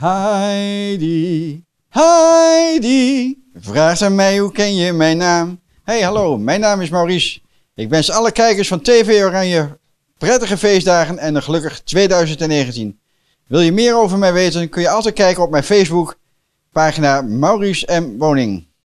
Heidi, Heidi, Vraag aan mij hoe ken je mijn naam? Hey hallo, mijn naam is Maurice. Ik wens alle kijkers van TV Oranje prettige feestdagen en een gelukkig 2019. Wil je meer over mij weten, kun je altijd kijken op mijn Facebook pagina Maurice M. Woning.